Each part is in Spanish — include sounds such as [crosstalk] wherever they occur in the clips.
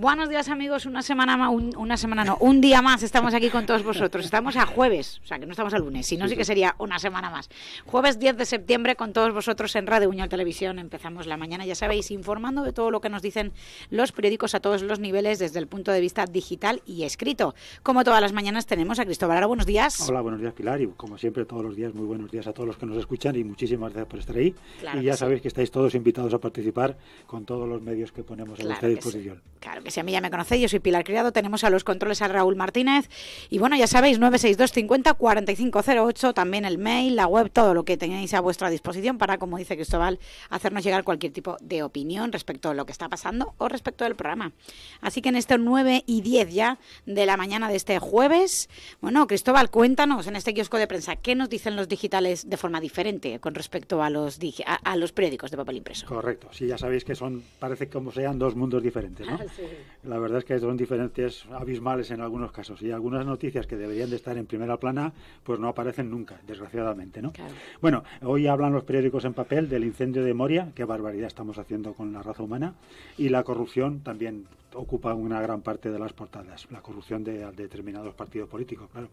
Buenos días amigos, una semana más, una semana no, un día más estamos aquí con todos vosotros. Estamos a jueves, o sea que no estamos al lunes, sino sí, que sería una semana más. Jueves 10 de septiembre con todos vosotros en Radio Unión Televisión. Empezamos la mañana, ya sabéis, informando de todo lo que nos dicen los periódicos a todos los niveles desde el punto de vista digital y escrito. Como todas las mañanas tenemos a Cristóbal Ara, buenos días. Hola, buenos días Pilar y como siempre todos los días muy buenos días a todos los que nos escuchan y muchísimas gracias por estar ahí. y ya sabéis que estáis todos invitados a participar con todos los medios que ponemos a vuestra disposición si a mí ya me conocéis, yo soy Pilar Criado, tenemos a los controles a Raúl Martínez y bueno, ya sabéis, 962 50 4508, también el mail, la web, todo lo que tenéis a vuestra disposición para, como dice Cristóbal, hacernos llegar cualquier tipo de opinión respecto a lo que está pasando o respecto del programa. Así que en estos 9 y 10 ya de la mañana de este jueves, bueno, Cristóbal, cuéntanos en este kiosco de prensa, ¿qué nos dicen los digitales de forma diferente con respecto a los, a, los periódicos de papel impreso? Correcto, sí, ya sabéis que son, parece como sean dos mundos diferentes, ¿no? [laughs] la verdad es que son diferentes abismales en algunos casos y algunas noticias que deberían de estar en primera plana pues no aparecen nunca, desgraciadamente, ¿no? Bueno, hoy hablan los periódicos en papel del incendio de Moria, qué barbaridad estamos haciendo con la raza humana y la corrupción también ocupa una gran parte de las portadas, la corrupción de, determinados partidos políticos, claro.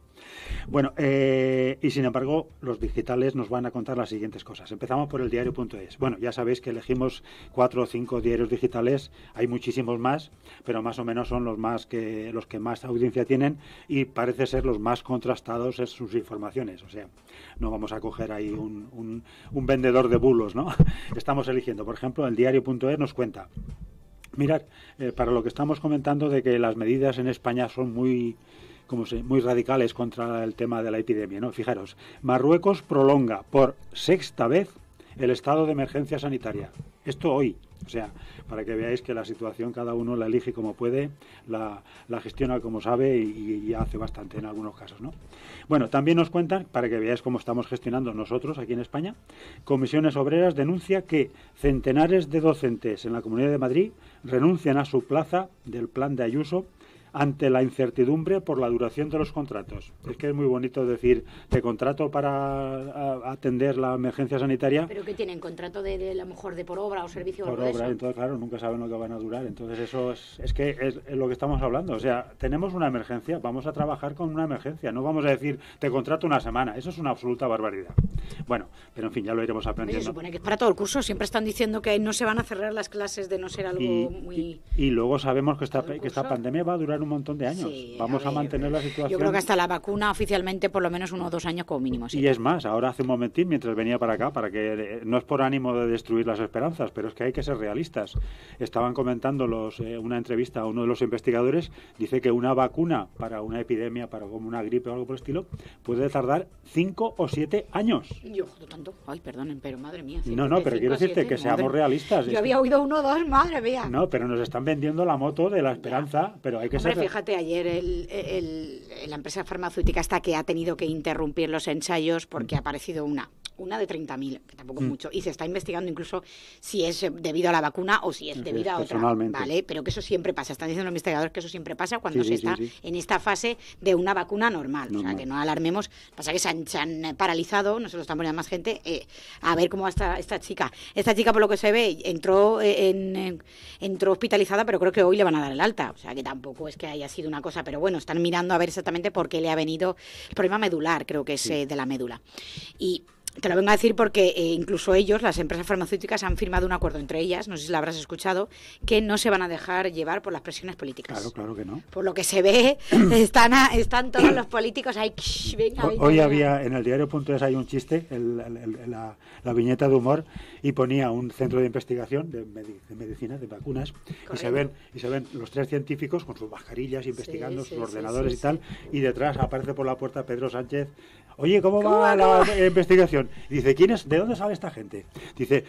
Bueno, eh, y sin embargo, los digitales nos van a contar las siguientes cosas. Empezamos por el diario.es. Bueno, ya sabéis que elegimos cuatro o cinco diarios digitales, hay muchísimos más, pero más o menos son los más que los que más audiencia tienen y parece ser los más contrastados en sus informaciones. O sea, no vamos a coger ahí un, un vendedor de bulos, ¿no? [laughs] Estamos eligiendo, por ejemplo, el diario.es nos cuenta Mirad, eh, para lo que estamos comentando de que las medidas en España son muy, como muy radicales contra el tema de la epidemia, ¿no? Fijaros, Marruecos prolonga por sexta vez el estado de emergencia sanitaria. Esto hoy, o sea, para que veáis que la situación cada uno la elige como puede, la, gestiona como sabe y, ya hace bastante en algunos casos, ¿no? Bueno, también nos cuentan, para que veáis cómo estamos gestionando nosotros aquí en España, Comisiones Obreras denuncia que centenares de docentes en la Comunidad de Madrid renuncian a su plaza del plan de Ayuso ante la incertidumbre por la duración de los contratos. Es que es muy bonito decir, te contrato para atender la emergencia sanitaria. Pero que tienen contrato de, a lo mejor de por obra o servicio por obra, entonces claro, nunca saben lo que van a durar. Entonces eso es, que es, lo que estamos hablando. O sea, tenemos una emergencia, vamos a trabajar con una emergencia. No vamos a decir, te contrato una semana. Eso es una absoluta barbaridad. Bueno, pero en fin, ya lo iremos aprendiendo. se supone que es para todo el curso. Siempre están diciendo que no se van a cerrar las clases de no ser algo muy... Y, luego sabemos que esta, que esta pandemia va a durar un montón de años. Vamos a, mantener la situación. Yo creo que hasta la vacuna oficialmente por lo menos uno o dos años como mínimo. Y es más, ahora hace un momentín, mientras venía para acá, para que eh, no es por ánimo de destruir las esperanzas, pero es que hay que ser realistas. Estaban comentando los, eh, una entrevista a uno de los investigadores, dice que una vacuna para una epidemia, para como una gripe o algo por el estilo, puede tardar cinco o siete años. Yo tanto. Ay, perdonen, pero madre mía. No, no, pero quiero decirte que seamos realistas. Yo había oído uno o dos, madre mía. No, pero nos están vendiendo la moto de la esperanza, pero hay que ser Hombre, fíjate, ayer la empresa farmacéutica está que ha tenido que interrumpir los ensayos porque ha aparecido una una de 30.000, que tampoco es mm. mucho, y se está investigando incluso si es eh, debido a la vacuna o si es debido a otra, ¿vale? Pero que eso siempre pasa, están diciendo los investigadores que eso siempre pasa cuando se está en esta fase de una vacuna normal, o sea, que no alarmemos, pasa que se han, se han eh, paralizado, no se lo están poniendo más gente, eh, a ver cómo va esta, chica. Esta chica, por lo que se ve, entró, entró hospitalizada, pero creo que hoy le van a dar el alta, o sea, que tampoco es que haya sido una cosa, pero bueno, están mirando a ver exactamente por qué le ha venido el problema medular, creo que es de la médula. Y te lo vengo a decir porque eh, incluso ellos, las empresas farmacéuticas, han firmado un acuerdo entre ellas, no sé si la habrás escuchado, que no se van a dejar llevar por las presiones políticas. Claro, claro que no. Por lo que se ve, [clears throat] están, están todos los políticos ahí. Hoy había en el diario.es hay un chiste, la, viñeta de humor, y ponía un centro de investigación de, medicina, de vacunas, y se, ven, y se ven los tres científicos con sus mascarillas investigando sus ordenadores y tal, y detrás aparece por la puerta Pedro Sánchez oye, ¿cómo, va la investigación? dice, ¿quién es? ¿De dónde sale esta gente? Dice,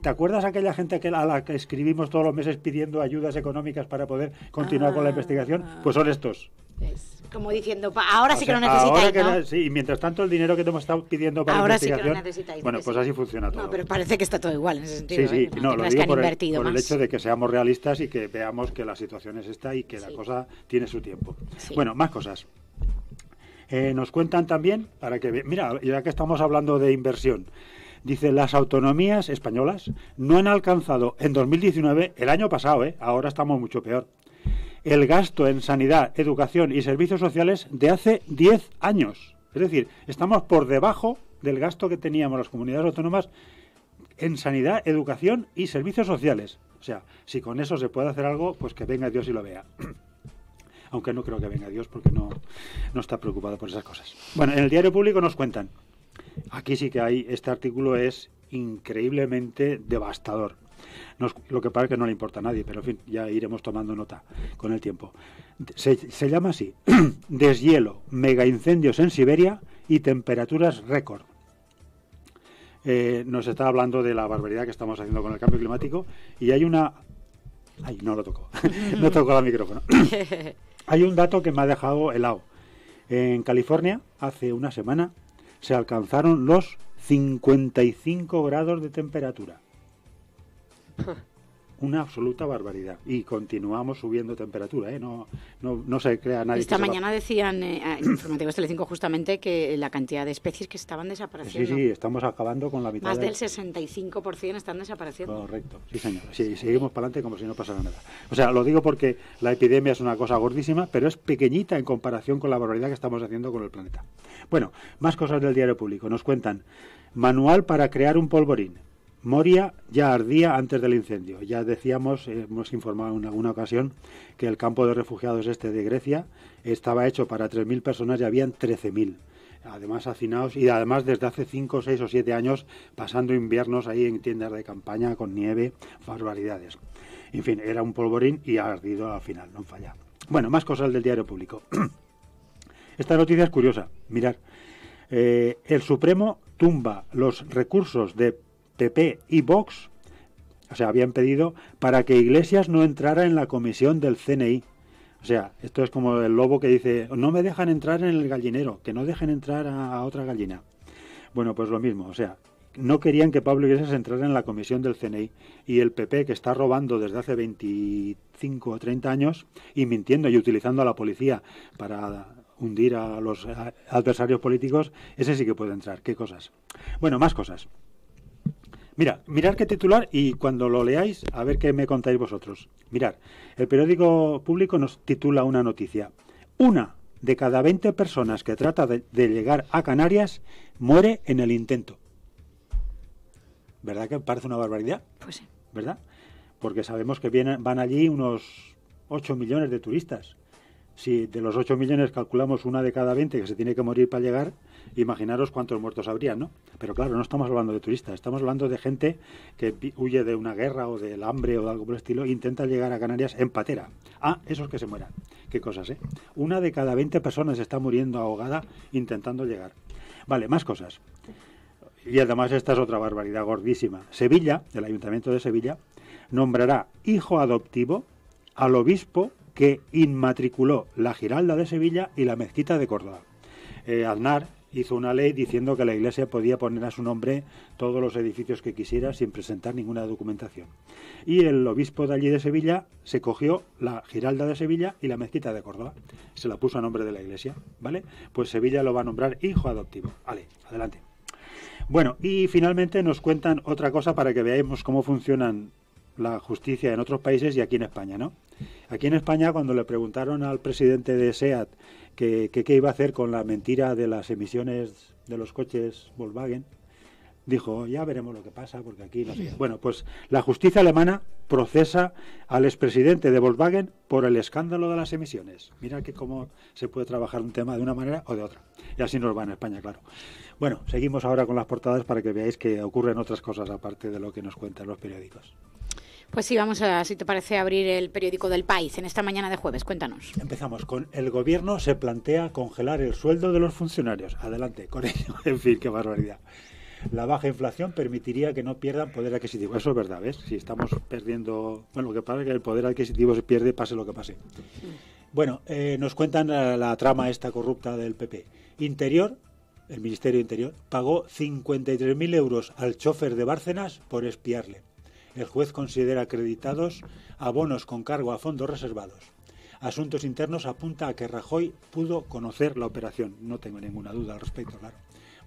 ¿te acuerdas aquella gente a la que escribimos todos los meses pidiendo ayudas económicas para poder continuar con la ah. investigación? Pues son estos. Es como diciendo, ahora sí que lo necesitáis. sí, y mientras tanto el dinero que hemos estado pidiendo para la investigación. bueno, pues así funciona todo. pero parece que está todo igual Sí, sí, ¿eh? no, lo digo por, el, el, hecho de que seamos realistas y que veamos que la situación es esta y que la cosa tiene su tiempo. Bueno, más cosas. Eh, nos cuentan también, para que mira, ya que estamos hablando de inversión, dice las autonomías españolas no han alcanzado en 2019, el año pasado, eh, ahora estamos mucho peor, el gasto en sanidad, educación y servicios sociales de hace 10 años. Es decir, estamos por debajo del gasto que teníamos las comunidades autónomas en sanidad, educación y servicios sociales. O sea, si con eso se puede hacer algo, pues que venga Dios y lo vea. [clears throat] aunque no creo que venga Dios porque no, no está preocupado por esas cosas. Bueno, en el diario público nos cuentan, aquí sí que hay, este artículo es increíblemente devastador. lo que pasa es que no le importa a nadie, pero en fin, ya iremos tomando nota con el tiempo. Se, llama así, [clears throat] deshielo, mega incendios en Siberia y temperaturas récord. Eh, nos está hablando de la barbaridad que estamos haciendo con el cambio climático y hay una Ay, no lo tocó. [laughs] no tocó el micrófono. [coughs] Hay un dato que me ha dejado helado. En California, hace una semana, se alcanzaron los 55 grados de temperatura. [laughs] una absoluta barbaridad. Y continuamos subiendo temperatura, ¿eh? No, no, se crea nadie. Esta mañana decían eh, en Informativos Telecinco justamente que la cantidad de especies que estaban desapareciendo. Sí, sí, estamos acabando con la mitad. Más del, 65% están desapareciendo. Correcto, sí, señor. seguimos para adelante como si no pasara nada. O sea, lo digo porque la epidemia es una cosa gordísima, pero es pequeñita en comparación con la barbaridad que estamos haciendo con el planeta. Bueno, más cosas del diario público. Nos cuentan manual para crear un polvorín. Moria ya ardía antes del incendio. Ya decíamos, hemos informado en alguna ocasión que el campo de refugiados este de Grecia estaba hecho para 3.000 personas y habían 13.000 además hacinados y además desde hace 5, 6 o 7 años pasando inviernos ahí en tiendas de campaña con nieve, barbaridades. En fin, era un polvorín y ha ardido al final, no falla. Bueno, más cosas del diario público. [clears throat] Esta noticia es curiosa, Mirad, eh, el Supremo tumba los recursos de PP y Vox, o sea, habían pedido para que Iglesias no entrara en la comisión del CNI. O sea, esto es como el lobo que dice, no me dejan entrar en el gallinero, que no dejen entrar a, otra gallina. Bueno, pues lo mismo, o sea, no querían que Pablo Iglesias entrara en la comisión del CNI y el PP, que está robando desde hace 25 o 30 años y mintiendo y utilizando a la policía para hundir a los adversarios políticos, ese sí que puede entrar. ¿Qué cosas? Bueno, más cosas. Mira, mirar qué titular y cuando lo leáis, a ver qué me contáis vosotros. Mirar, el periódico público nos titula una noticia. Una de cada 20 personas que trata de, llegar a Canarias muere en el intento. ¿Verdad que parece una barbaridad? Pues sí. ¿Verdad? Porque sabemos que vienen, van allí unos 8 millones de turistas. Si de los 8 millones calculamos una de cada 20 que se tiene que morir para llegar, imaginaros cuántos muertos habría, ¿no? Pero claro, no estamos hablando de turistas, estamos hablando de gente que huye de una guerra o del hambre o de algo por el estilo e intenta llegar a Canarias en patera. Ah, esos que se mueran. Qué cosas, ¿eh? Una de cada 20 personas está muriendo ahogada intentando llegar. Vale, más cosas. Y además esta es otra barbaridad gordísima. Sevilla, el Ayuntamiento de Sevilla, nombrará hijo adoptivo al obispo que inmatriculó la Giralda de Sevilla y la Mezquita de Córdoba. Eh, Aznar, hizo una ley diciendo que la iglesia podía poner a su nombre todos los edificios que quisiera sin presentar ninguna documentación. Y el obispo de allí de Sevilla se cogió la Giralda de Sevilla y la mezquita de Córdoba. Se la puso a nombre de la iglesia, ¿vale? Pues Sevilla lo va a nombrar hijo adoptivo. Vale, adelante. Bueno, y finalmente nos cuentan otra cosa para que veamos cómo funcionan la justicia en otros países y aquí en España, ¿no? Aquí en España, cuando le preguntaron al presidente de SEAT que, iba a hacer con la mentira de las emisiones de los coches Volkswagen, dijo, ya veremos lo que pasa, porque aquí no sé. Bueno, pues la justicia alemana procesa al expresidente de Volkswagen por el escándalo de las emisiones. Mira que cómo se puede trabajar un tema de una manera o de otra. Y así nos va en España, claro. Bueno, seguimos ahora con las portadas para que veáis que ocurren otras cosas aparte de lo que nos cuentan los periódicos. Pues sí, vamos a, si te parece, abrir el periódico del país en esta mañana de jueves. Cuéntanos. Empezamos con el gobierno se plantea congelar el sueldo de los funcionarios. Adelante, con ello. [laughs] En fin, qué barbaridad. La baja inflación permitiría que no pierdan poder adquisitivo. Eso es verdad, ¿ves? Si estamos perdiendo... Bueno, lo que pasa es que el poder adquisitivo se pierde pase lo que pase. Bueno, eh, nos cuentan la, trama esta corrupta del PP. Interior, el Ministerio Interior, pagó 53.000 euros al chofer de Bárcenas por espiarle. El juez considera acreditados abonos con cargo a fondos reservados. Asuntos Internos apunta a que Rajoy pudo conocer la operación. No tengo ninguna duda al respecto, claro.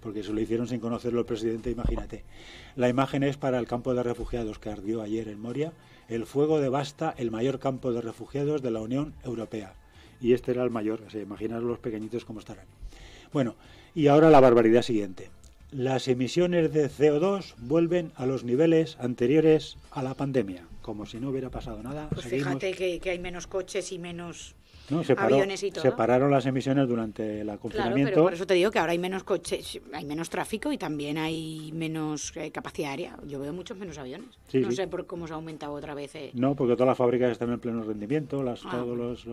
Porque se lo hicieron sin conocerlo el presidente, imagínate. La imagen es para el campo de refugiados que ardió ayer en Moria. El fuego devasta el mayor campo de refugiados de la Unión Europea. Y este era el mayor, se los pequeñitos cómo estarán. Bueno, y ahora la barbaridad siguiente las emisiones de CO2 vuelven a los niveles anteriores a la pandemia, como si no hubiera pasado nada. Pues fíjate que, hay menos coches y menos... ¿no? se pararon las emisiones durante el confinamiento. pero por eso te digo que ahora hay menos coches, hay menos tráfico y también hay menos eh, capacidad aérea. Yo veo muchos menos aviones. no sé por cómo se ha aumentado otra vez. Eh. No, porque todas las fábricas están en pleno rendimiento, las, ah. todos, los,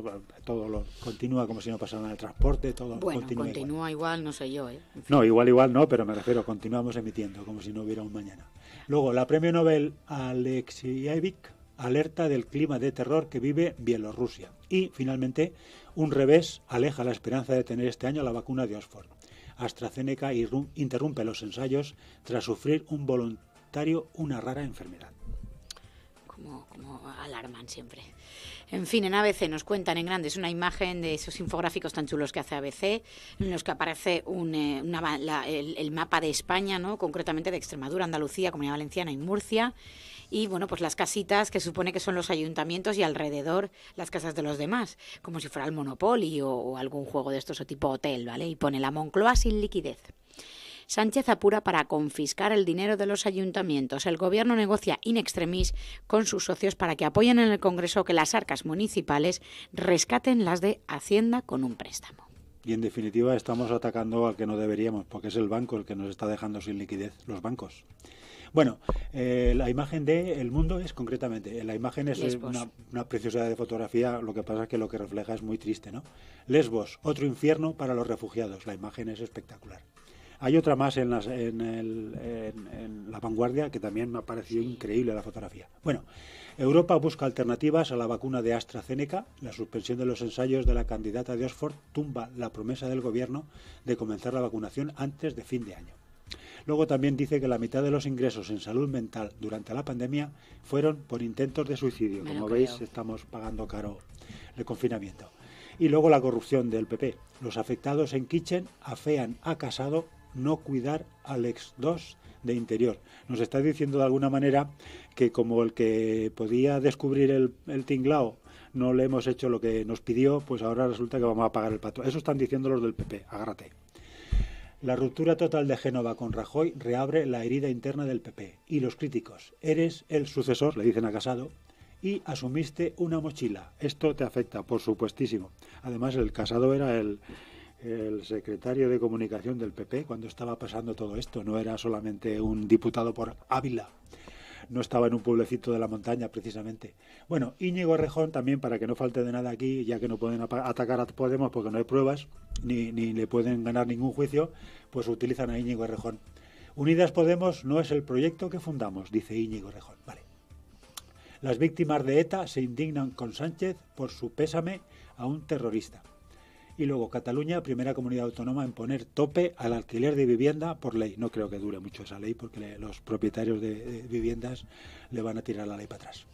todo los, continúa como si no pasara nada el transporte, todo bueno, continúa, igual. no sé yo. Eh. No, igual igual no, pero me refiero, continuamos emitiendo como si no hubiera un mañana. Luego, la premio Nobel Alexievich alerta del clima de terror que vive Bielorrusia. Y, finalmente, un revés aleja la esperanza de tener este año la vacuna de Oxford. AstraZeneca interrumpe los ensayos tras sufrir un voluntario una rara enfermedad como, alarman siempre. En fin, en ABC nos cuentan en grandes una imagen de esos infográficos tan chulos que hace ABC, en los que aparece un, eh, el, mapa de España, ¿no? concretamente de Extremadura, Andalucía, Comunidad Valenciana y Murcia. Y bueno, pues las casitas que supone que son los ayuntamientos y alrededor las casas de los demás, como si fuera el Monopoly o, algún juego de estos o tipo hotel, ¿vale? Y pone la Moncloa sin liquidez. Sánchez apura para confiscar el dinero de los ayuntamientos. El gobierno negocia in extremis con sus socios para que apoyen en el Congreso que las arcas municipales rescaten las de Hacienda con un préstamo. Y en definitiva estamos atacando al que no deberíamos, porque es el banco el que nos está dejando sin liquidez, los bancos. Bueno, eh, la imagen de El Mundo es concretamente, eh, la imagen es una, una preciosidad de fotografía, lo que pasa es que lo que refleja es muy triste, ¿no? Lesbos, otro infierno para los refugiados, la imagen es espectacular. Hay otra más en, las, en, La Vanguardia que también me ha parecido increíble la fotografía. Bueno, Europa busca alternativas a la vacuna de AstraZeneca. La suspensión de los ensayos de la candidata de Oxford tumba la promesa del gobierno de comenzar la vacunación antes de fin de año. Luego también dice que la mitad de los ingresos en salud mental durante la pandemia fueron por intentos de suicidio. Como veis, estamos pagando caro el confinamiento. Y luego la corrupción del PP. Los afectados en Kitchen afean a Casado no cuidar al ex 2 de interior. Nos está diciendo de alguna manera que como el que podía descubrir el, tinglao no le hemos hecho lo que nos pidió, pues ahora resulta que vamos a pagar el pato. Eso están diciendo los del PP, agárrate. La ruptura total de Génova con Rajoy reabre la herida interna del PP y los críticos. Eres el sucesor, le dicen a Casado, y asumiste una mochila. Esto te afecta, por supuestísimo. Además, el Casado era el, el secretario de Comunicación del PP cuando estaba pasando todo esto. No era solamente un diputado por Ávila. No estaba en un pueblecito de la montaña, precisamente. Bueno, Íñigo Rejón también, para que no falte de nada aquí, ya que no pueden atacar a Podemos porque no hay pruebas, ni, le pueden ganar ningún juicio, pues utilizan a Íñigo Rejón. Unidas Podemos no es el proyecto que fundamos, dice Íñigo Rejón. Vale. Las víctimas de ETA se indignan con Sánchez por su pésame a un terrorista. Y luego Cataluña, primera comunidad autónoma en poner tope al alquiler de vivienda por ley. No creo que dure mucho esa ley porque los propietarios de, viviendas le van a tirar la ley para atrás.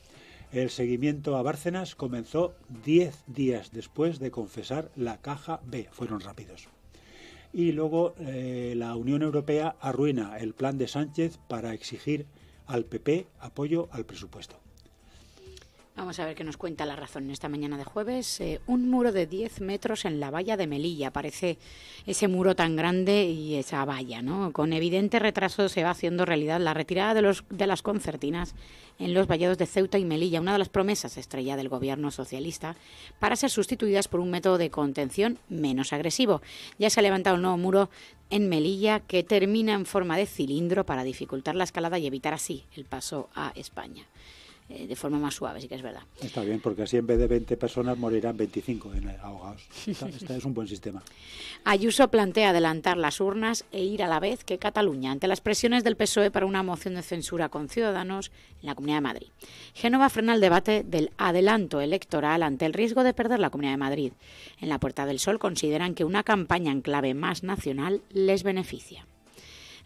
El seguimiento a Bárcenas comenzó 10 días después de confesar la caja B. Fueron rápidos. Y luego eh, la Unión Europea arruina el plan de Sánchez para exigir al PP apoyo al presupuesto. Vamos a ver qué nos cuenta la razón en esta mañana de jueves. Eh, un muro de 10 metros en la valla de Melilla. Parece ese muro tan grande y esa valla, ¿no? Con evidente retraso se va haciendo realidad la retirada de, los, de las concertinas en los vallados de Ceuta y Melilla, una de las promesas estrella del gobierno socialista, para ser sustituidas por un método de contención menos agresivo. Ya se ha levantado un nuevo muro en Melilla que termina en forma de cilindro para dificultar la escalada y evitar así el paso a España. Eh, de forma más suave, sí que es verdad. Está bien, porque así en vez de 20 personas morirán 25 en ahogados. este es un buen sistema. Ayuso plantea adelantar las urnas e ir a la vez que Cataluña ante las presiones del PSOE para una moción de censura con Ciudadanos en la Comunidad de Madrid. Génova frena el debate del adelanto electoral ante el riesgo de perder la Comunidad de Madrid. En la Puerta del Sol consideran que una campaña en clave más nacional les beneficia.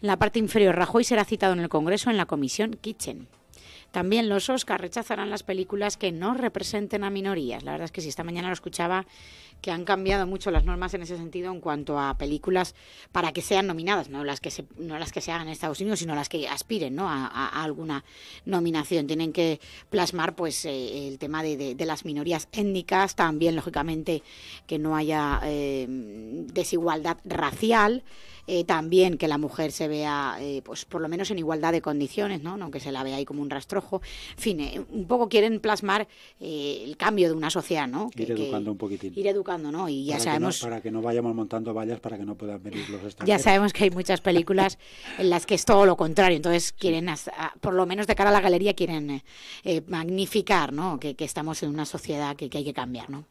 la parte inferior, Rajoy será citado en el Congreso en la comisión Kitchen. También los Oscars rechazarán las películas que no representen a minorías. La verdad es que si esta mañana lo escuchaba, que han cambiado mucho las normas en ese sentido en cuanto a películas para que sean nominadas, no las que se, no las que se hagan en Estados Unidos, sino las que aspiren a, alguna nominación. Tienen que plasmar pues eh, el tema de, las minorías étnicas, también lógicamente que no haya eh, desigualdad racial. Eh, también que la mujer se vea, eh, pues por lo menos en igualdad de condiciones, ¿no? Aunque se la vea ahí como un rastrojo. En fin, eh, un poco quieren plasmar el cambio de una sociedad, ¿no? ir educando un poquitín. Ir educando, ¿no? Y ya sabemos... Que para que no vayamos montando vallas para que no puedan venir los [laughs] extranjeros. Ya sabemos que hay muchas películas en las que es todo lo contrario. Entonces quieren, ah, por lo menos de cara a la galería, quieren magnificar, ¿no? Que, estamos en una sociedad que, que hay que cambiar, ¿no?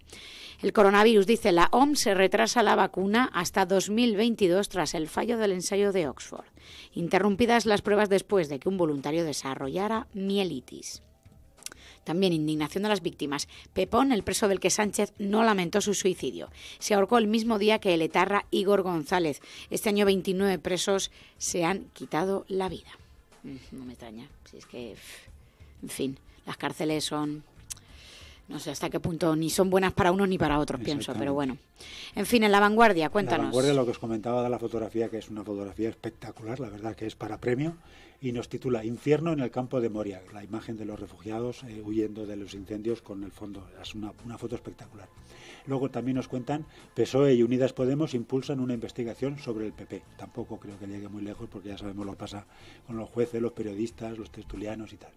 El coronavirus, dice la OMS, se retrasa la vacuna hasta 2022 tras el fallo del ensayo de Oxford, interrumpidas las pruebas después de que un voluntario desarrollara mielitis. También indignación de las víctimas. Pepón, el preso del que Sánchez no lamentó su suicidio. Se ahorcó el mismo día que el etarra Igor González. Este año 29 presos se han quitado la vida. Mm, no me extraña. Si es que, en fin, las cárceles son no sé hasta qué punto ni son buenas para unos ni para otros, pienso, pero bueno. En fin, en la vanguardia, cuéntanos. La lo que os comentaba de la fotografía, que es una fotografía espectacular, la verdad que es para premio, y nos titula Infierno en el campo de Moria, la imagen de los refugiados eh, huyendo de los incendios con el fondo. Es una, una foto espectacular. Luego también nos cuentan, PSOE y Unidas Podemos impulsan una investigación sobre el PP. Tampoco creo que llegue muy lejos porque ya sabemos lo que pasa con los jueces, los periodistas, los tertulianos y tal.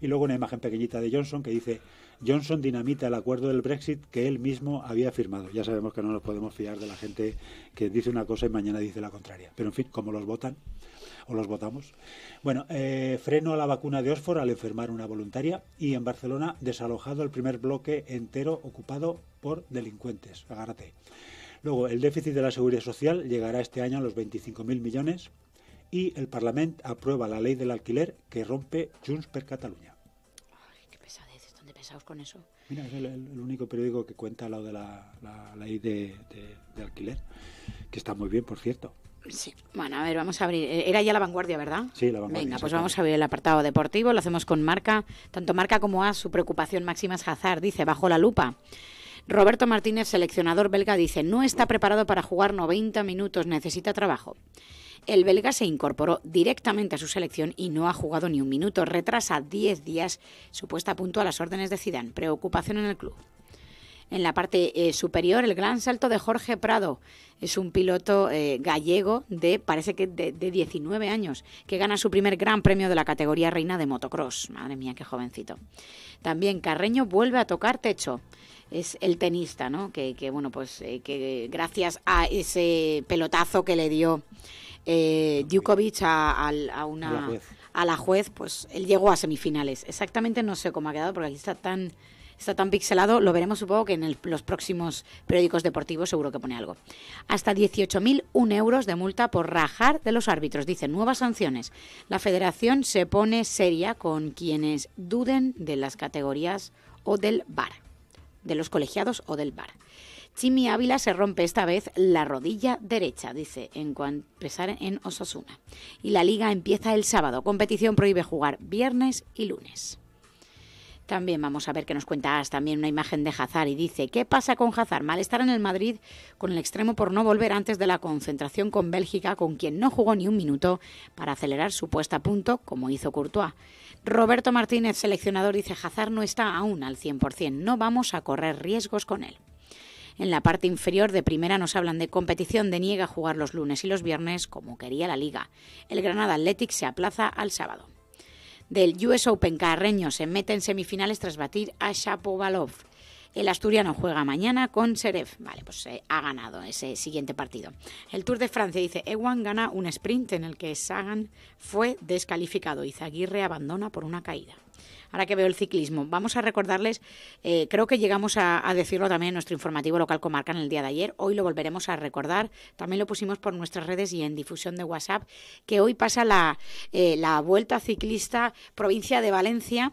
Y luego una imagen pequeñita de Johnson que dice, Johnson dinamita el acuerdo del Brexit que él mismo había firmado. Ya sabemos que no nos podemos fiar de la gente que dice una cosa y mañana dice la contraria. Pero en fin, como los votan o los votamos. Bueno, eh, freno a la vacuna de Oxford al enfermar una voluntaria y en Barcelona desalojado el primer bloque entero ocupado por delincuentes. Agárrate. Luego, el déficit de la seguridad social llegará este año a los 25.000 millones y el Parlamento aprueba la ley del alquiler que rompe Junts per Cataluña pesados con eso. Mira, es el, único periódico que cuenta lo de la, ley de, de, alquiler, que está muy bien, por cierto. Sí, bueno, a ver, vamos a abrir. Eh, era ya la vanguardia, ¿verdad? Sí, la vanguardia. Venga, pues vamos a abrir el apartado deportivo. Lo hacemos con marca. Tanto marca como A, su preocupación máxima es Hazard, dice, bajo la lupa. Roberto Martínez, seleccionador belga, dice, no está preparado para jugar 90 minutos, necesita trabajo el belga se incorporó directamente a su selección y no ha jugado ni un minuto. Retrasa 10 días su puesta a punto a las órdenes de Zidane. Preocupación en el club. En la parte eh, superior, el gran salto de Jorge Prado. Es un piloto eh, gallego de, parece que de, 19 años, que gana su primer gran premio de la categoría reina de motocross. Madre mía, qué jovencito. También Carreño vuelve a tocar techo. Es el tenista, ¿no? Que, bueno, pues eh, que gracias a ese pelotazo que le dio eh, a, una, la juez. a la juez, pues él llegó a semifinales. Exactamente no sé cómo ha quedado, porque aquí está tan está tan pixelado, lo veremos supongo que en los próximos periódicos deportivos seguro que pone algo. Hasta 18.001 euros de multa por rajar de los árbitros, Dice nuevas sanciones. La federación se pone seria con quienes duden de las categorías o del bar, de los colegiados o del bar. Chimi Ávila se rompe esta vez la rodilla derecha, dice, en empezar en Osasuna. Y la liga empieza el sábado. Competición prohíbe jugar viernes y lunes. También vamos a ver que nos cuenta As, también una imagen de Hazard y dice, ¿qué pasa con Hazard? Malestar en el Madrid con el extremo por no volver antes de la concentración con Bélgica, con quien no jugó ni un minuto para acelerar su puesta a punto, como hizo Courtois. Roberto Martínez, seleccionador, dice, Hazard no está aún al 100%, no vamos a correr riesgos con él. En la parte inferior de primera nos hablan de competición de niega jugar los lunes y los viernes como quería la liga. El Granada Athletic se aplaza al sábado. Del US Open Carreño se mete en semifinales tras batir a Shapovalov. El asturiano juega mañana con Seref. Vale, pues ha ganado ese siguiente partido. El Tour de Francia dice, Ewan gana un sprint en el que Sagan fue descalificado y Zaguirre abandona por una caída ahora que veo el ciclismo. Vamos a recordarles, eh, creo que llegamos a, decirlo también en nuestro informativo local comarca en el día de ayer, hoy lo volveremos a recordar, también lo pusimos por nuestras redes y en difusión de WhatsApp, que hoy pasa la, eh, Vuelta Ciclista Provincia de Valencia,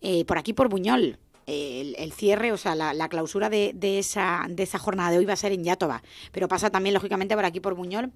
eh, por aquí por Buñol el, cierre, o sea, la, clausura de, esa, de esa jornada de hoy va a ser en yatoba pero pasa también, lógicamente, por aquí, por Buñol,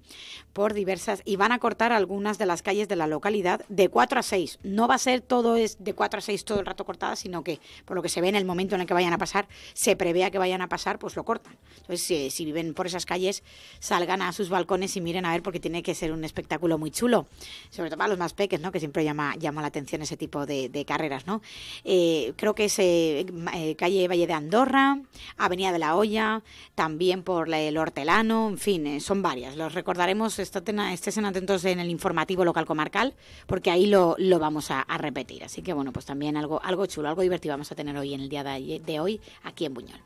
por diversas, y van a cortar algunas de las calles de la localidad de 4 a 6. No va a ser todo es de 4 a 6 todo el rato cortada, sino que, por lo que se ve en el momento en el que vayan a pasar, se prevea que vayan a pasar, pues lo cortan. Entonces, si, viven por esas calles, salgan a sus balcones y miren a ver, porque tiene que ser un espectáculo muy chulo, sobre todo para los más peques, ¿no? que siempre llama, llama la atención ese tipo de, carreras. ¿no? Eh, creo que ese eh, calle Valle de Andorra, Avenida de la Hoya, también por el Hortelano, en fin, eh, son varias. Los recordaremos, estén atentos en el informativo local comarcal, porque ahí lo, vamos a, repetir. Así que bueno, pues también algo, algo chulo, algo divertido vamos a tener hoy en el día de hoy aquí en Buñol.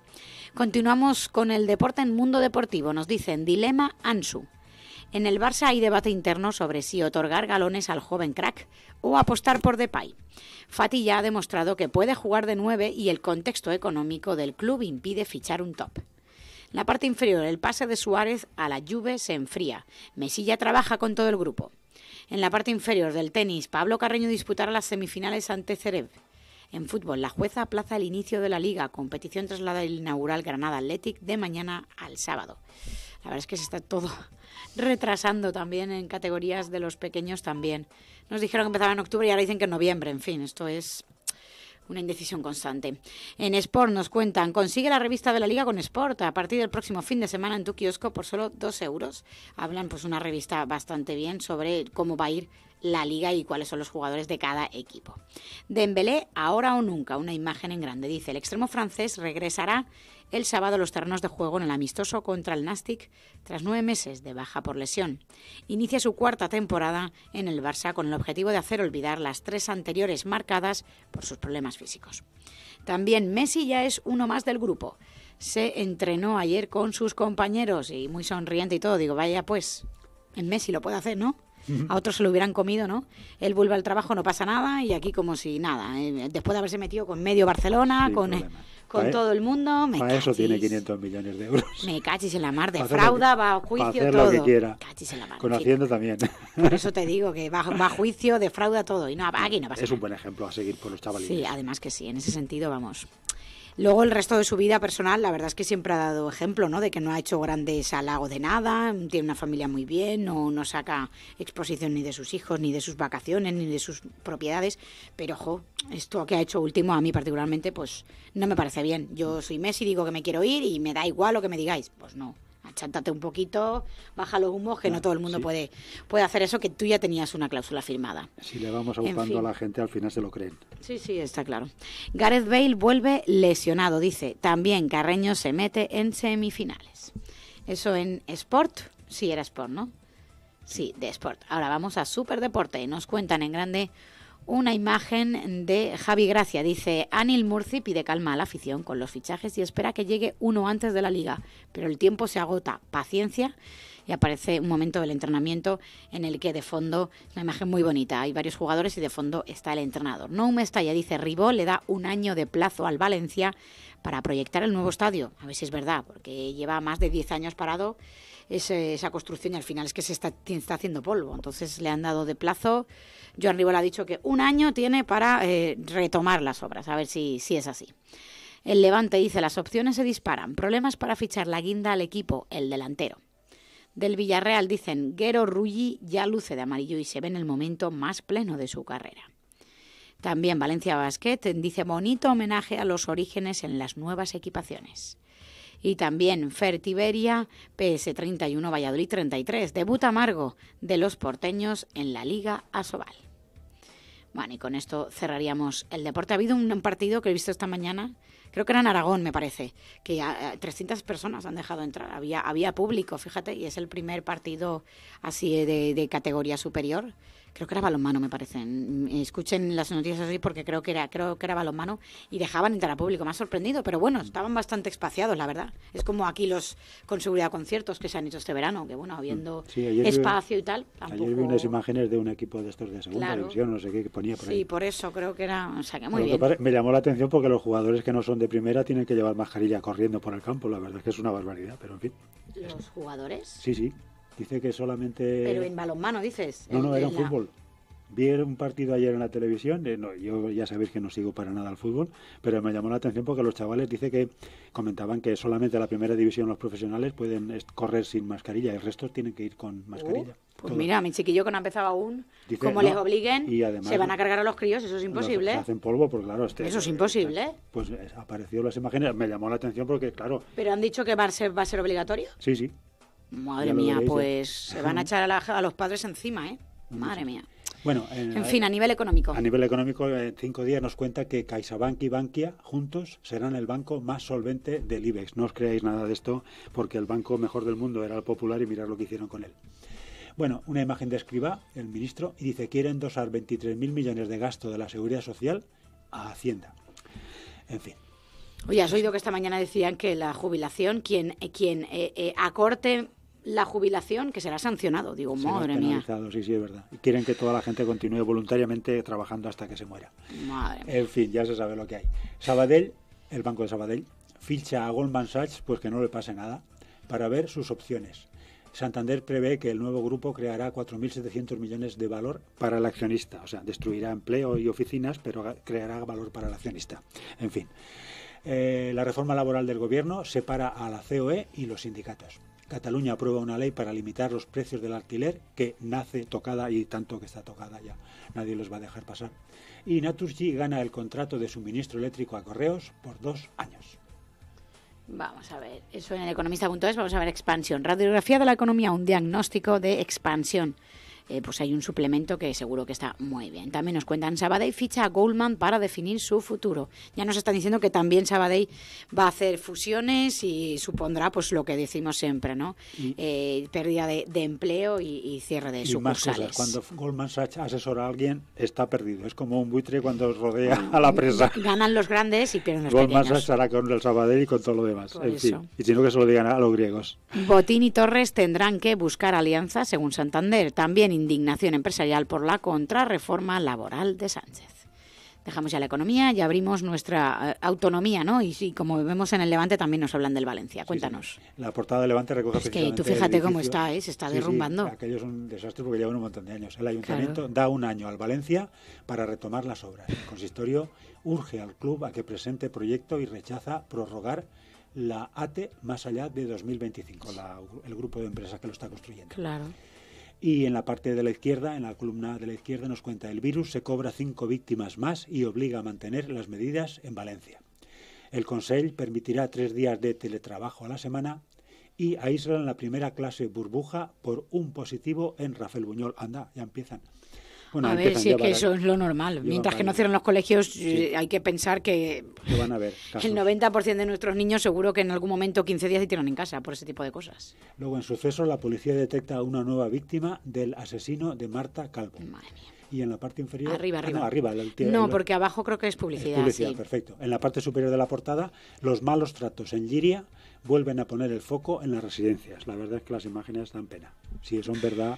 Continuamos con el deporte en Mundo Deportivo. Nos dicen Dilema Ansu. En el Barça hay debate interno sobre si otorgar galones al joven crack o apostar por Depay. Fati ya ha demostrado que puede jugar de 9 y el contexto económico del club impide fichar un top. En La parte inferior, el pase de Suárez a la Juve se enfría. Mesilla trabaja con todo el grupo. En la parte inferior del tenis, Pablo Carreño disputará las semifinales ante Cereb. En fútbol, la jueza aplaza el inicio de la liga. Competición traslada el inaugural Granada Athletic de mañana al sábado. La verdad es que se está todo retrasando también en categorías de los pequeños también. Nos dijeron que empezaba en octubre y ahora dicen que en noviembre. En fin, esto es una indecisión constante. En Sport nos cuentan, consigue la revista de la Liga con Sport a partir del próximo fin de semana en tu kiosco por solo dos euros. Hablan pues una revista bastante bien sobre cómo va a ir la liga y cuáles son los jugadores de cada equipo. Dembélé, ahora o nunca, una imagen en grande. Dice, el extremo francés regresará el sábado a los terrenos de juego en el amistoso contra el Nastic tras nueve meses de baja por lesión. Inicia su cuarta temporada en el Barça con el objetivo de hacer olvidar las tres anteriores marcadas por sus problemas físicos. También Messi ya es uno más del grupo. Se entrenó ayer con sus compañeros y muy sonriente y todo. Digo, vaya pues, en Messi lo puede hacer, ¿no? a otros se lo hubieran comido, ¿no? Él vuelve al trabajo, no pasa nada y aquí como si nada, eh, después de haberse metido con medio Barcelona, con... Eh, con e- todo el mundo, me Para eso tiene 500 millones de euros. Me cachis en la mar, [laughs] defrauda, va a juicio, todo. Lo que quiera. Cachis la Conociendo también. Por [laughs] eso te digo que va, va a juicio, defrauda todo y no, aquí no pasa nada. Es un buen ejemplo a seguir por los chavales. Sí, además que sí, en ese sentido vamos. Luego el resto de su vida personal, la verdad es que siempre ha dado ejemplo, ¿no? De que no ha hecho grandes halagos de nada, tiene una familia muy bien, no, no saca exposición ni de sus hijos, ni de sus vacaciones, ni de sus propiedades. Pero, ojo, esto que ha hecho último a mí particularmente, pues no me parece bien. Yo soy Messi, digo que me quiero ir y me da igual lo que me digáis. Pues no, chántate un poquito, baja los humos, que no, todo el mundo puede, puede hacer eso, que tú ya tenías una cláusula firmada. Si le vamos agotando a la gente, al final se lo creen. Sí, sí, está claro. Gareth Bale vuelve lesionado, dice. También Carreño se mete en semifinales. Eso en Sport, sí era Sport, ¿no? Sí, de Sport. Ahora vamos a Superdeporte. Nos cuentan en grande una imagen de Javi Gracia. Dice, Anil Murci pide calma a la afición con los fichajes y espera que llegue uno antes de la liga, pero el tiempo se agota. Paciencia. Y aparece un momento del entrenamiento en el que de fondo, una imagen muy bonita, hay varios jugadores y de fondo está el entrenador. No me ya dice Ribó, le da un año de plazo al Valencia para proyectar el nuevo estadio. A ver si es verdad, porque lleva más de 10 años parado esa construcción y al final es que se está, haciendo polvo. Entonces le han dado de plazo. Joan Ribol ha dicho que un año tiene para eh, retomar las obras, a ver si, si es así. El Levante dice las opciones se disparan. Problemas para fichar la guinda al equipo, el delantero. Del Villarreal dicen Guero Rulli ya luce de amarillo y se ve en el momento más pleno de su carrera. También Valencia Basket dice bonito homenaje a los orígenes en las nuevas equipaciones y también Fertiberia, PS31 Valladolid 33. Debuta amargo de los porteños en la Liga Asobal. Bueno, y con esto cerraríamos el deporte. Ha habido un partido que he visto esta mañana, creo que era en Aragón, me parece, que 300 personas han dejado entrar. Había, había público, fíjate, y es el primer partido así de categoría superior creo que era balonmano, me parece. Mm, escuchen las noticias así porque creo que era, creo que era balonmano y dejaban entrar al público. Me ha sorprendido, pero bueno, mm. estaban bastante espaciados, la verdad. Es como aquí los con seguridad conciertos que se han hecho este verano, que bueno, habiendo mm. espacio y tal. Ayer vi unas imágenes de un equipo de estos de segunda no sé qué, ponía por ahí. Sí, por eso creo que era, muy me llamó la atención porque los jugadores que no son de primera tienen que llevar mascarilla corriendo por el campo, la verdad es que es una barbaridad, pero en fin. ¿Los jugadores? Sí, sí. Dice que solamente. Pero en balonmano dices. No, no, era en fútbol. Vi un partido ayer en la televisión, eh, yo ya sabéis que no sigo para nada al fútbol, pero me llamó la atención porque los chavales dice que comentaban que solamente la primera división los profesionales pueden correr sin mascarilla, el resto tienen que ir con oh, mascarilla. pues mira, mi chiquillo que no empezaba aún, como les obliguen, se van a cargar a los críos, eso es imposible. hacen polvo, porque claro, este eso es eh, imposible. Eh, pues aparecieron las imágenes, me llamó la atención porque claro. Pero han dicho que va a ser obligatorio. Sí, sí. Madre mía, ¿eh? pues se van a echar a, los padres encima, ¿eh? Madre mía. Bueno, en eh, fin, a nivel económico. A nivel económico, en eh, cinco días nos cuenta que CaixaBank y Bankia juntos serán el banco más solvente del IBEX. No os creáis nada de esto, porque el banco mejor del mundo era el popular y mirad lo que hicieron con él. Bueno, una imagen de escriba, el ministro, y dice quiere endosar 23.000 millones de gasto de la seguridad social a Hacienda. En fin. Oye, has oído que esta mañana decían que la jubilación, quien, acorte la jubilación, que será sancionado. Digo, madre mía. Sí, sí, es verdad. quieren que toda la gente continúe voluntariamente trabajando hasta que se muera. Madre En fin, ya se sabe lo que hay. Sabadell, el Banco de Sabadell, ficha a Goldman Sachs, pues que no le pase nada, para ver sus opciones. Santander prevé que el nuevo grupo creará 4.700 millones de valor para el accionista. O sea, destruirá empleo y oficinas, pero creará valor para el accionista. En fin, eh, la reforma laboral del gobierno separa a la COE y los sindicatos. Cataluña aprueba una ley para limitar los precios del alquiler que nace tocada y tanto que está tocada ya. Nadie los va a dejar pasar. Y Naturgy gana el contrato de suministro eléctrico a correos por dos años. Vamos a ver, eso en el economista.es, vamos a ver expansión. Radiografía de la economía, un diagnóstico de expansión. Eh, pues hay un suplemento que seguro que está muy bien. También nos cuentan, Sabadell ficha a Goldman para definir su futuro. Ya nos están diciendo que también Sabadell va a hacer fusiones y supondrá pues lo que decimos siempre, ¿no? Eh, pérdida de, empleo y, cierre de y sucursales. Cuando Goldman asesora a alguien, está perdido. Es como un buitre cuando rodea a la presa. [laughs] Ganan los grandes y pierden los Goldman con el Sabadell y con todo lo demás. Y sino que se lo digan a los griegos. Botín y Torres tendrán que buscar alianzas según Santander. También indignación empresarial por la contrarreforma laboral de Sánchez. Dejamos ya la economía y abrimos nuestra eh, autonomía, ¿no? Y sí, como vemos en el Levante también nos hablan del Valencia. Cuéntanos. La portada de Levante recoge Es que tú fíjate cómo está, ¿eh? se está sí, derrumbando. aquello es un desastre porque llevan un montón de años. El ayuntamiento da un año al Valencia para retomar las obras. El consistorio urge al club a que presente proyecto y rechaza prorrogar la ATE más allá de 2025, el grupo de empresas que lo está construyendo. Claro. Y en la parte de la izquierda, en la columna de la izquierda, nos cuenta el virus se cobra cinco víctimas más y obliga a mantener las medidas en Valencia. El Consell permitirá tres días de teletrabajo a la semana y aíslan la primera clase burbuja por un positivo en Rafael Buñol. Anda, ya empiezan a ver si es que eso es lo normal. Mientras que no cierran los colegios, eh, hay que pensar que, van a ver. [laughs] el 90% de nuestros niños seguro que en algún momento 15 días se tiran en casa por ese tipo de cosas. Luego, en suceso, la policía detecta a una nueva víctima del asesino de Marta Calvo. y en la parte inferior. Arriba, arriba. Ah, no, arriba no, porque abajo creo que es publicidad. publicidad, perfecto. En la parte superior de la portada, los malos tratos en Liria vuelven a poner el foco en las residencias. La verdad es que las imágenes dan pena. Si son verdad,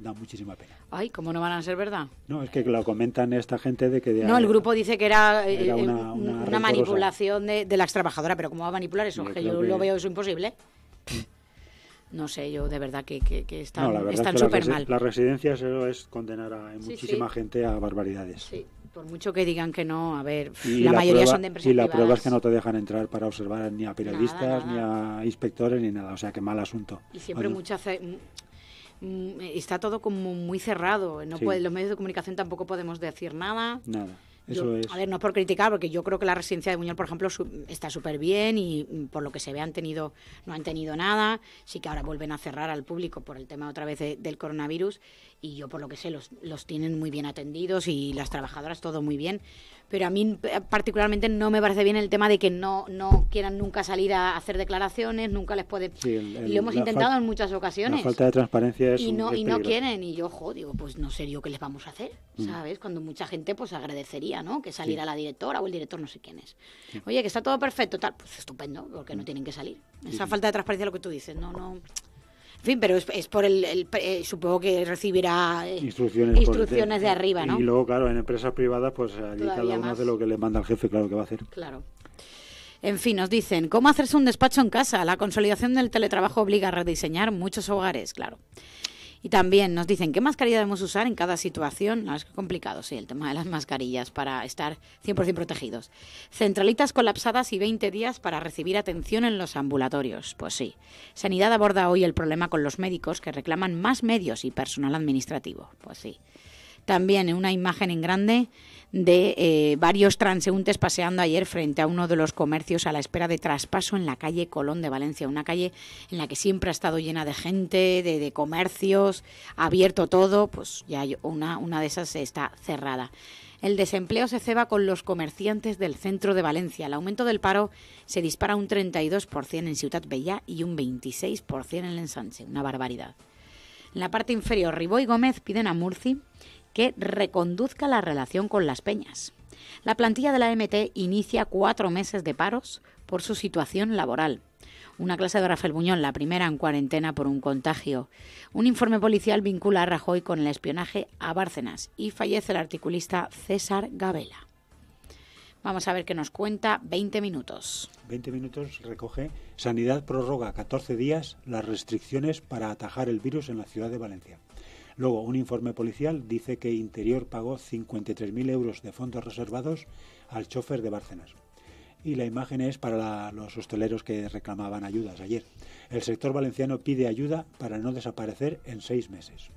da muchísima pena. Ay, ¿cómo no van a ser verdad? No, es que lo comentan esta gente de que... no, el grupo dice que era, eh, una, eh, manipulación de, de, la extrabajadora, pero ¿cómo va a manipular eso? Yo que yo lo veo, eso imposible. No sé, yo de verdad que, están súper mal. La residencia es condenar a muchísima gente a barbaridades. Sí, por mucho que digan que no, a ver, la, mayoría son de empresas Y la prueba es que no te dejan entrar para observar ni a periodistas, ni a inspectores, ni nada. O sea, qué mal asunto. Y siempre muchas. mucha, Mm, está todo como muy cerrado. No los medios de comunicación tampoco podemos decir nada. Nada. Eso es. A ver, no es por criticar, porque yo creo que la residencia de Muñoz, por ejemplo, está súper bien y mm, por lo que se ve han tenido, no han tenido nada. Sí que ahora vuelven a cerrar al público por el tema otra vez del coronavirus y yo por lo que sé los, los tienen muy bien atendidos y las trabajadoras todo muy bien pero a mí eh, particularmente no me parece bien el tema de que no, no quieran nunca salir a hacer declaraciones, nunca les puede... Sí, lo hemos intentado en muchas ocasiones. falta de transparencia es Y no, y no quieren, y yo, ojo, digo, pues no sé yo qué les vamos a hacer, mm. ¿sabes? Cuando mucha gente pues agradecería, ¿no? Que saliera la directora o el director no sé quién es. Oye, que está todo perfecto, tal, pues estupendo, porque mm. no tienen que salir. Esa falta de transparencia es lo que tú dices, no... no en fin, pero es, por el, eh, supongo que recibirá eh, instrucciones, de, arriba, ¿no? Y luego, claro, en empresas privadas, pues allí cada uno hace lo que le manda el jefe, claro que va a hacer. Claro. En fin, nos dicen, ¿cómo hacerse un despacho en casa? La consolidación del teletrabajo obliga a rediseñar muchos hogares, claro. Y también nos dicen, ¿qué mascarilla debemos usar en cada situación? No, es complicado, sí, el tema de las mascarillas para estar 100% protegidos. Centralitas colapsadas y 20 días para recibir atención en los ambulatorios. Pues sí, Sanidad aborda hoy el problema con los médicos que reclaman más medios y personal administrativo. Pues sí. También una imagen en grande de eh, varios transeúntes paseando ayer frente a uno de los comercios a la espera de traspaso en la calle Colón de Valencia, una calle en la que siempre ha estado llena de gente, de, comercios, abierto todo, pues ya una, una de esas está cerrada. El desempleo se ceba con los comerciantes del centro de Valencia. El aumento del paro se dispara un 32% en Ciudad Bella y un 26% en el ensanche. Una barbaridad. En la parte inferior, Ribó y Gómez piden a Murci que reconduzca la relación con las peñas. La plantilla de la MT inicia cuatro meses de paros por su situación laboral. Una clase de Rafael Buñón, la primera en cuarentena por un contagio. Un informe policial vincula a Rajoy con el espionaje a Bárcenas y fallece el articulista César Gabela. Vamos a ver qué nos cuenta 20 minutos. 20 minutos recoge Sanidad prorroga 14 días las restricciones para atajar el virus en la ciudad de Valencia. Luego, un informe policial dice que Interior pagó 53.000 euros de fondos reservados al chofer de Bárcenas. Y la imagen es para los hosteleros que reclamaban ayudas ayer. El sector valenciano pide ayuda para no desaparecer en seis meses.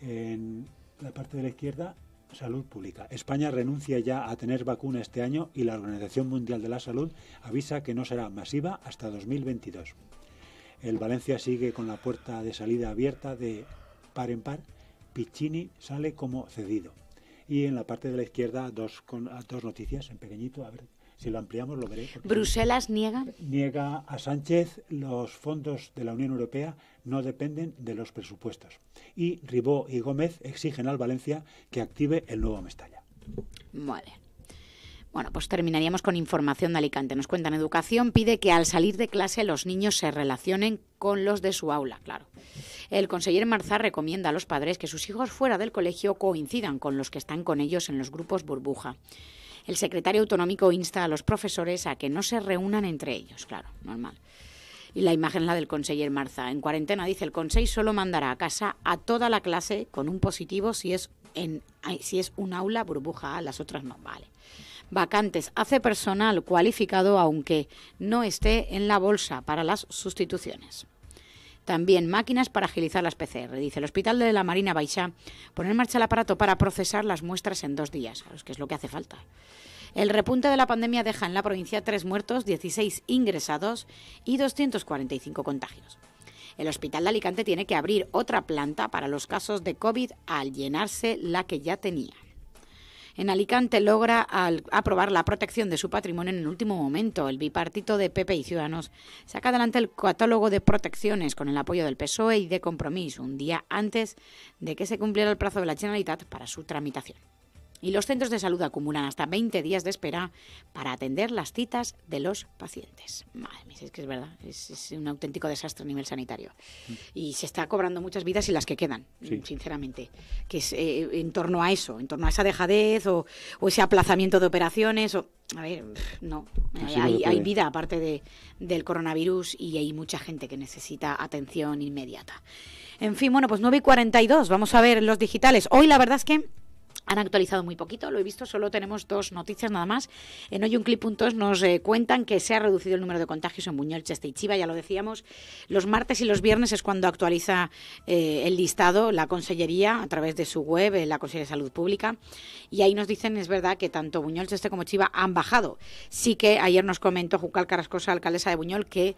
En la parte de la izquierda, salud pública. España renuncia ya a tener vacuna este año y la Organización Mundial de la Salud avisa que no será masiva hasta 2022. El Valencia sigue con la puerta de salida abierta de par en par, Piccini sale como cedido. Y en la parte de la izquierda dos, con, ah, dos noticias en pequeñito, a ver si lo ampliamos lo veré. ¿Bruselas niega? Niega a Sánchez los fondos de la Unión Europea no dependen de los presupuestos. Y Ribó y Gómez exigen al Valencia que active el nuevo Mestalla. Bueno, pues terminaríamos con información de Alicante. Nos cuentan, Educación pide que al salir de clase los niños se relacionen con los de su aula, claro. El consejero Marzá recomienda a los padres que sus hijos fuera del colegio coincidan con los que están con ellos en los grupos burbuja. El secretario autonómico insta a los profesores a que no se reúnan entre ellos, claro, normal. Y la imagen la del consejero Marza. En cuarentena, dice, el consejo solo mandará a casa a toda la clase con un positivo si es, en, si es un aula burbuja, las otras no, vale vacantes hace personal cualificado aunque no esté en la bolsa para las sustituciones. También máquinas para agilizar las PCR. Dice el Hospital de la Marina Baixa poner en marcha el aparato para procesar las muestras en dos días, que es lo que hace falta. El repunte de la pandemia deja en la provincia tres muertos, 16 ingresados y 245 contagios. El Hospital de Alicante tiene que abrir otra planta para los casos de COVID al llenarse la que ya tenía. En Alicante logra aprobar la protección de su patrimonio en el último momento. El bipartito de PP y Ciudadanos saca adelante el catálogo de protecciones con el apoyo del PSOE y de compromiso un día antes de que se cumpliera el plazo de la Generalitat para su tramitación y los centros de salud acumulan hasta 20 días de espera para atender las citas de los pacientes. Madre mía, es que es verdad, es, un auténtico desastre a nivel sanitario. Mm. Y se está cobrando muchas vidas y las que quedan, sinceramente, que es eh, en torno a eso, en torno a esa dejadez o, ese aplazamiento de operaciones. a ver, no, hay, vida aparte del coronavirus y hay mucha gente que necesita atención inmediata. En fin, bueno, pues 9 y 42, vamos a ver los digitales. Hoy la verdad es que han actualizado muy poquito, lo he visto, solo tenemos dos noticias nada más. En hoyunclip.es nos eh, cuentan que se ha reducido el número de contagios en Buñol, Cheste y Chiva, ya lo decíamos. Los martes y los viernes es cuando actualiza eh, el listado la Consellería a través de su web, eh, la Consellería de Salud Pública. Y ahí nos dicen, es verdad, que tanto Buñol, Cheste como Chiva han bajado. Sí que ayer nos comentó Jucal Carrascosa, alcaldesa de Buñol, que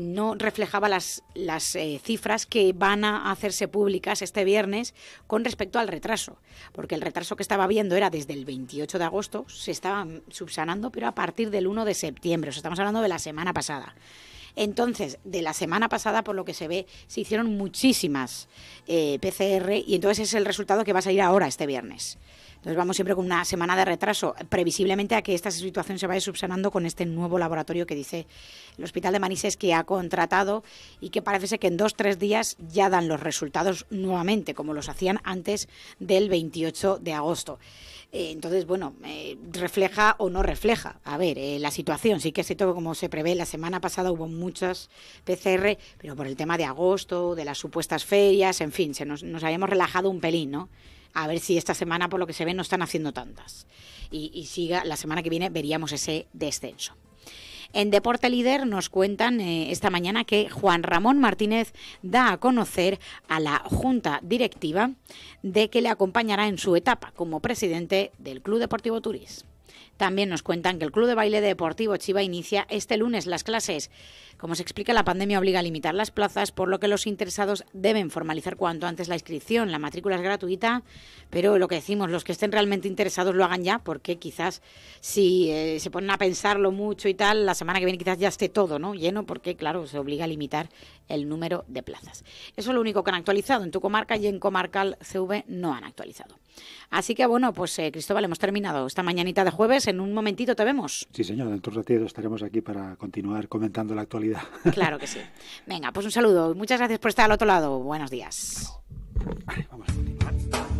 no reflejaba las, las cifras que van a hacerse públicas este viernes con respecto al retraso, porque el retraso que estaba viendo era desde el 28 de agosto, se estaban subsanando, pero a partir del 1 de septiembre, o sea, estamos hablando de la semana pasada. Entonces, de la semana pasada, por lo que se ve, se hicieron muchísimas eh, PCR y entonces es el resultado que va a salir ahora este viernes. Entonces vamos siempre con una semana de retraso, previsiblemente a que esta situación se vaya subsanando con este nuevo laboratorio que dice el Hospital de Manises que ha contratado y que parece ser que en dos, tres días ya dan los resultados nuevamente, como los hacían antes del 28 de agosto. Eh, entonces, bueno, eh, refleja o no refleja. A ver, eh, la situación sí que es cierto como se prevé, la semana pasada hubo muchas PCR, pero por el tema de agosto, de las supuestas ferias, en fin, se nos, nos habíamos relajado un pelín, ¿no? a ver si esta semana, por lo que se ve, no están haciendo tantas. Y, siga, la semana que viene veríamos ese descenso. En Deporte Líder nos cuentan eh, esta mañana que Juan Ramón Martínez da a conocer a la Junta Directiva de que le acompañará en su etapa como presidente del Club Deportivo Turís. También nos cuentan que el Club de Baile Deportivo Chiva inicia este lunes las clases. Como se explica, la pandemia obliga a limitar las plazas, por lo que los interesados deben formalizar cuanto antes la inscripción. La matrícula es gratuita, pero lo que decimos, los que estén realmente interesados lo hagan ya, porque quizás si eh, se ponen a pensarlo mucho y tal, la semana que viene quizás ya esté todo ¿no? lleno, porque claro, se obliga a limitar el número de plazas. Eso es lo único que han actualizado en tu comarca y en Comarcal CV no han actualizado. Así que bueno, pues eh, Cristóbal, hemos terminado esta mañanita de jueves en un momentito te vemos. Sí, señor, dentro de un ratito estaremos aquí para continuar comentando la actualidad. [laughs] Claro que sí. Venga, pues un saludo. Muchas gracias por estar al otro lado. Buenos días. Vale, vamos.